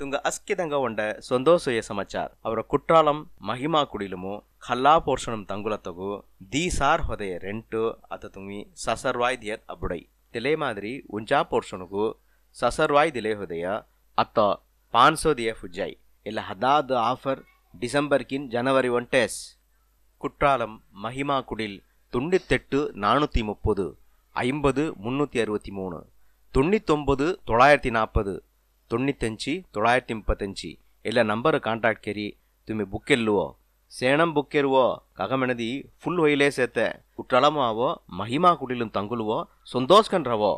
துங்க அஸ்கிதங்க கொண்ட சொந்தோசுய சமச்சார் அவர குற்றாலம் மகிமா குடிலுமோ கல்லா போர்ஷனும் தங்குலத்தகு சார் ஹொதய ரெண்டு அத்த துமி தியர் அப்புடை திலே மாதிரி உஞ்சா போர்ஷனுக்கு சசர்வாய் திலே ஹுதய அத்த பான்சோதிய ஃபுஜாய் இல்லை ஹதாது ஆஃபர் டிசம்பர்கின் ஜனவரி ஒன்டேஸ் குற்றாலம் மகிமா குடில் துண்டித்தெட்டு நானூற்றி முப்பது ஐம்பது முந்நூற்றி அறுபத்தி மூணு தொண்ணூத்தொம்பது தொள்ளாயிரத்தி நாற்பது ತೊಣ್ಣೂತ್ತೆಂಚು ತೊಳಾಯಿರತ್ತಿ ಮುಪ್ಪತ್ತೆಂಚು ಇಲ್ಲ ನಂಬರ್ ಕಾಂಟ್ಯಾಕ್ಟ್ ಕೆರಿ ತುಮಿ ಬುಕ್ ಎಲ್ಲುವೋ ಸೇಣಂ ಬುಕ್ ಎರುವೋ ಕಗಮೆಣದಿ ಫುಲ್ ಹೊಯ್ಲೇ ಸೇತೆ ಕುಟ್ರಳಮಾವೋ ಮಹಿಮಾ ಕುಟಿಲು ತಂಗುಲುವೋ ಸಂತೋಷ್ ಕಣ್ರವೋ